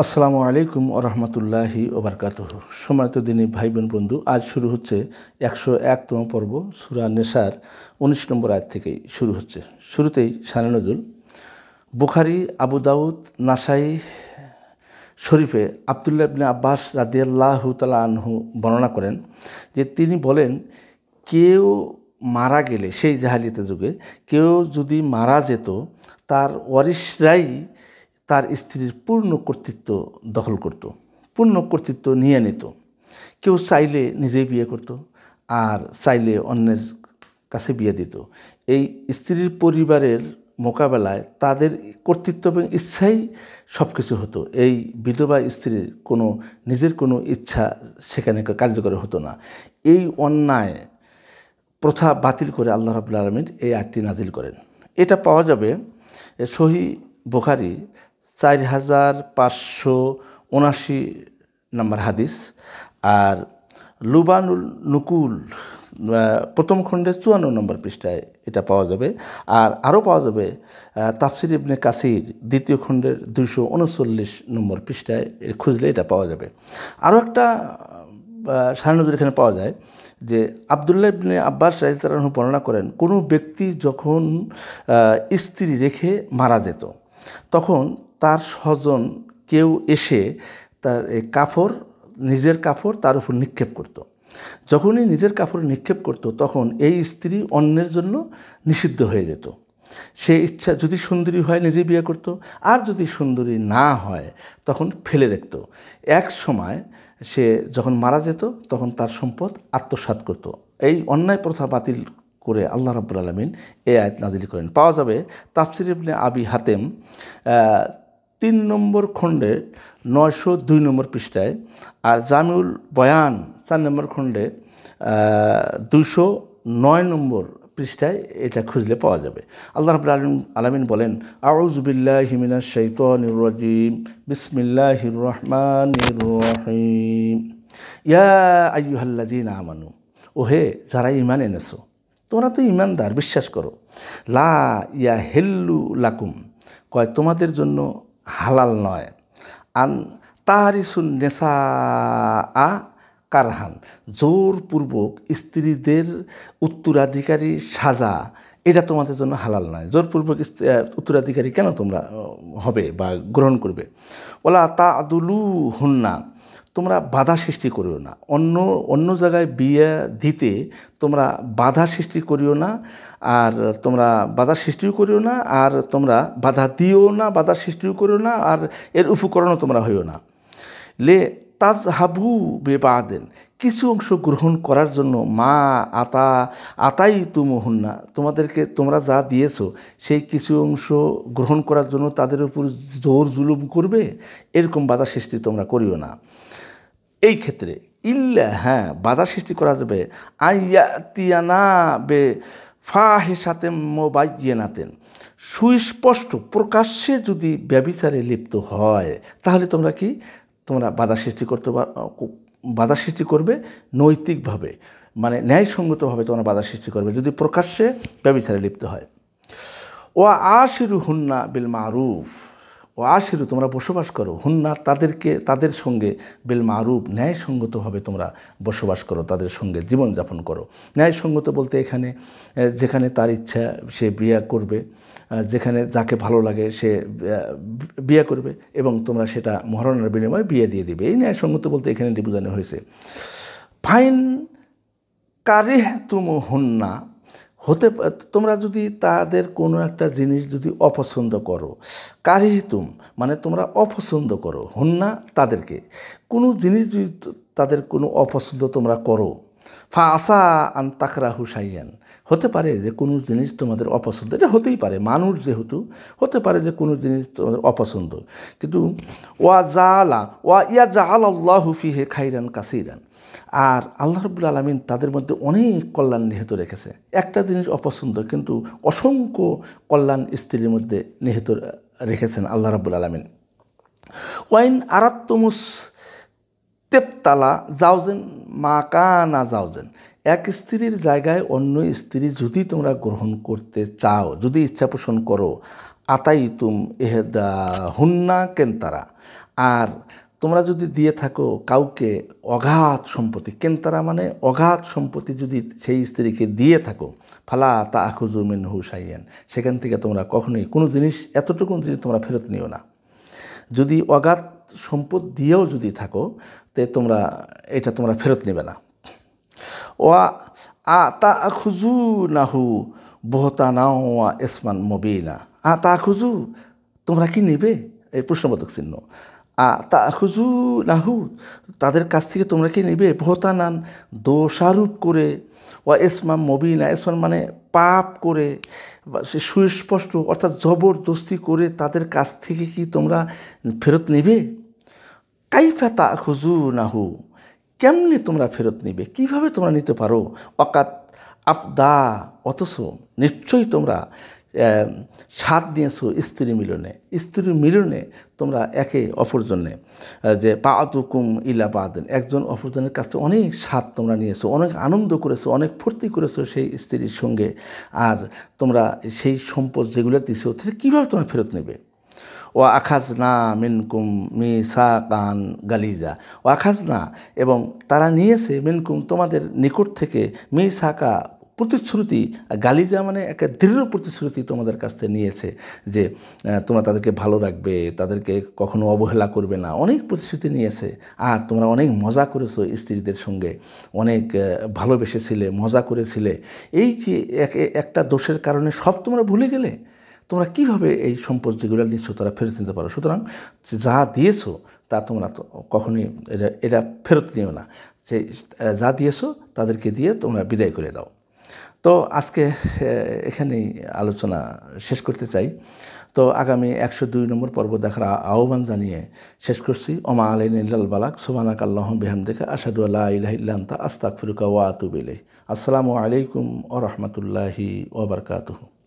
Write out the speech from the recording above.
আসসালামু আলাইকুম ওরহমতুল্লাহি ওবরকাত সম্মানিত দিনী ভাই বোন বন্ধু আজ শুরু হচ্ছে একশো একতম পর্ব সুরা নেশার উনিশ নম্বর আয় থেকেই শুরু হচ্ছে শুরুতেই সানে নজরুল বুখারি আবু দাউদ নাসাই শরীফে আবদুল্লা ইবিন আব্বাস রাদিয়াল্লাহ তালা আনহু বর্ণনা করেন যে তিনি বলেন কেউ মারা গেলে সেই জাহালিতে যুগে কেউ যদি মারা যেত তার ওয়ারিসরাই তার স্ত্রীর পূর্ণ কর্তৃত্ব দখল করত পূর্ণ কর্তৃত্ব নিয়ে নিত কেউ চাইলে নিজেই বিয়ে করত আর চাইলে অন্যের কাছে বিয়ে দিত এই স্ত্রীর পরিবারের মোকাবেলায় তাদের কর্তৃত্ব এবং ইচ্ছাই সব কিছু হতো এই বিধবা স্ত্রীর কোনো নিজের কোনো ইচ্ছা সেখানে কার্যকর হতো না এই অন্যায় প্রথা বাতিল করে আল্লাহ রাবুল্লা আলমীর এই আটটি নাজিল করেন এটা পাওয়া যাবে সহি বোখারি চার হাজার পাঁচশো উনাশি নম্বর হাদিস আর লুবানুল নুকুল প্রথম খণ্ডে চুয়ান্ন নম্বর পৃষ্ঠায় এটা পাওয়া যাবে আর আরও পাওয়া যাবে তাফসির ইবনে কাসির দ্বিতীয় খণ্ডের দুইশো উনচল্লিশ নম্বর পৃষ্ঠায় খুঁজলে এটা পাওয়া যাবে আরও একটা সারানজুর এখানে পাওয়া যায় যে আবদুল্লাহ ইবনে আব্বাস তারা বর্ণনা করেন কোনো ব্যক্তি যখন স্ত্রী রেখে মারা যেত তখন তার স্বজন কেউ এসে তার কাপড় নিজের কাপড় তার উপর নিক্ষেপ করত। যখনই নিজের কাপড় নিক্ষেপ করত তখন এই স্ত্রী অন্যের জন্য নিষিদ্ধ হয়ে যেত সে ইচ্ছা যদি সুন্দরী হয় নিজে বিয়ে করত আর যদি সুন্দরী না হয় তখন ফেলে রেখত এক সময় সে যখন মারা যেত তখন তার সম্পদ আত্মসাত করত এই অন্যায় প্রথা বাতিল করে আল্লাহ রাবুল আলমিন এ আয়াত নাজিল করেন পাওয়া যাবে তাফসির ইবনে আবি হাতেম তিন নম্বর খণ্ডে নয়শো দুই নম্বর পৃষ্ঠায় আর জামিউল বয়ান চার নম্বর খণ্ডে দুশো নয় নম্বর পৃষ্ঠায় এটা খুঁজলে পাওয়া যাবে আল্লাহ রাবুল আলম আলমিন বলেন আউজবিল্লা হিমিনা শৈতানির রাজিম বিসমিল্লাহির রহমানির রহিম ইয়া আয়ুহাল্লাজিন আমানু ওহে যারা ইমান এনেছো তোমরা তো ইমানদার বিশ্বাস করো লা ইয়া হেল্লু লাকুম কয় তোমাদের জন্য হালাল নয় আন তাহারিসুন নেশা আ কারহান জোরপূর্বক স্ত্রীদের উত্তরাধিকারী সাজা এটা তোমাদের জন্য হালাল নয় জোরপূর্বক উত্তরাধিকারী কেন তোমরা হবে বা গ্রহণ করবে ওলা তা আদুলু হুন্না তোমরা বাধা সৃষ্টি করিও না অন্য অন্য জায়গায় বিয়ে দিতে তোমরা বাধা সৃষ্টি করিও না আর তোমরা বাধা সৃষ্টিও করিও না আর তোমরা বাধা দিও না বাধা সৃষ্টিও করিও না আর এর উপকরণও তোমরা হইও না লে তাজ হাবু বেবাদেন কিছু অংশ গ্রহণ করার জন্য মা আতা আতাই তুমহন্না তোমাদেরকে তোমরা যা দিয়েছ সেই কিছু অংশ গ্রহণ করার জন্য তাদের উপর জোর জুলুম করবে এরকম বাধা সৃষ্টি তোমরা করিও না এই ক্ষেত্রে ইল্লা হ্যাঁ বাধা সৃষ্টি করা যাবে আইয়াতিয়ানা বে মোবাইয়ে নাতেন সুস্পষ্ট প্রকাশ্যে যদি ব্যবিচারে লিপ্ত হয় তাহলে তোমরা কি তোমরা বাধা সৃষ্টি করতে বাধা সৃষ্টি করবে নৈতিকভাবে মানে ন্যায়সঙ্গতভাবে তোমরা বাধা সৃষ্টি করবে যদি প্রকাশ্যে ব্যবচারে লিপ্ত হয় ও আশিরু হুন্না বিল মারুফ আশিরু তোমরা বসবাস করো হুন্না তাদেরকে তাদের সঙ্গে বেল মারুপ ন্যায়সঙ্গতভাবে তোমরা বসবাস করো তাদের সঙ্গে জীবনযাপন করো ন্যায়সঙ্গত বলতে এখানে যেখানে তার ইচ্ছা সে বিয়ে করবে যেখানে যাকে ভালো লাগে সে বিয়ে করবে এবং তোমরা সেটা মহারণার বিনিময়ে বিয়ে দিয়ে দিবে এই ন্যায়সঙ্গত বলতে এখানে বোঝানো হয়েছে ফাইন কারেহ তুমু হুন্না হতে তোমরা যদি তাদের কোনো একটা জিনিস যদি অপছন্দ করো কারিহিতুম মানে তোমরা অপছন্দ করো হন্যা তাদেরকে কোনো জিনিস যদি তাদের কোনো অপছন্দ তোমরা করো ফা আসা আন তাকরা হুসাইয়ান হতে পারে যে কোনো জিনিস তোমাদের অপছন্দ এটা হতেই পারে মানুষ যেহেতু হতে পারে যে কোনো জিনিস তোমাদের অপছন্দ কিন্তু ওয়া জালা ওয়া ইয়া জাল আল্লাহ হুফি হে খাইরান কাসিরান আর আল্লাহ রবুল আলমিন তাদের মধ্যে অনেক কল্যাণ নিহিত রেখেছে একটা জিনিস অপছন্দ কিন্তু অসংখ্য কল্যাণ স্ত্রীর মধ্যে নিহিত রেখেছেন আল্লাহ রবুল আলমিন ওয়াইন আরাত্তমুস তালা যাওজেন কানা যাওজেন এক স্ত্রীর জায়গায় অন্য স্ত্রী যদি তোমরা গ্রহণ করতে চাও যদি ইচ্ছা পোষণ করো আতাই তুম এহেদা হুন্না কেন্তারা আর তোমরা যদি দিয়ে থাকো কাউকে অগাধ সম্পত্তি কেন্তারা মানে অগাধ সম্পত্তি যদি সেই স্ত্রীকে দিয়ে থাকো ফালা তা আখুজুমিন হুসাইয়ান সেখান থেকে তোমরা কখনোই কোনো জিনিস এতটুকু জিনিস তোমরা ফেরত নিও না যদি অগাধ সম্পদ দিয়েও যদি থাকো তে তোমরা এটা তোমরা ফেরত নেবে না ওয়া আ তা খুজু নাহু বহতা নাও আ এসমান মবিনা আ তা খুজু তোমরা কি নেবে এই প্রশ্নবোধক চিহ্ন আ তা খুজু নাহু তাদের কাছ থেকে তোমরা কি নেবে বহতা নান দোষারোপ করে ওয়া মবি মবিনা এসমান মানে পাপ করে সে সুস্পষ্ট অর্থাৎ জবরদস্তি করে তাদের কাছ থেকে কি তোমরা ফেরত নেবে কাইফাতা খুজু নাহু কেমনি তোমরা ফেরত নিবে কিভাবে তোমরা নিতে পারো অকাত আফদা অথচ নিশ্চয়ই তোমরা সাত নিয়েছো স্ত্রী মিলনে স্ত্রী মিলনে তোমরা একে অপরজনে যে পা তুকুম ইলা বাদিন একজন অপরজনের কাছে অনেক স্বাদ তোমরা নিয়েছো অনেক আনন্দ করেছো অনেক ফুর্তি করেছো সেই স্ত্রীর সঙ্গে আর তোমরা সেই সম্পদ যেগুলো দিছো তাহলে কীভাবে তোমরা ফেরত নেবে ও আখাজনা মিনকুম মি সা কান গালিজা ও আখাজনা এবং তারা নিয়েছে মিনকুম তোমাদের নিকট থেকে মি সাকা প্রতিশ্রুতি গালিজা মানে একটা দৃঢ় প্রতিশ্রুতি তোমাদের কাছ থেকে নিয়েছে যে তোমরা তাদেরকে ভালো রাখবে তাদেরকে কখনো অবহেলা করবে না অনেক প্রতিশ্রুতি নিয়েছে আর তোমরা অনেক মজা করেছো স্ত্রীদের সঙ্গে অনেক ভালোবেসেছিলে মজা করেছিলে এই যে একটা দোষের কারণে সব তোমরা ভুলে গেলে তোমরা কিভাবে এই সম্পদ যেগুলো নিচ্ছ তারা ফেরত নিতে পারো সুতরাং যা দিয়েছ তা তোমরা কখনই এটা এটা ফেরত নিও না যে যা দিয়েছো তাদেরকে দিয়ে তোমরা বিদায় করে দাও তো আজকে এখানেই আলোচনা শেষ করতে চাই তো আগামী একশো দুই নম্বর পর্ব দেখার আহ্বান জানিয়ে শেষ করছি ওমা আলাইন ইল্লাল বালাক সোহানাক আল্লাহ বেহাম দেখে আসাদু আল্লাহ ইলাহ ইল্লান্তা আস্তাক ফিরুকা ওয়া আতুবিলে আসসালামু আলাইকুম ও রহমতুল্লাহি ওবরকাতহু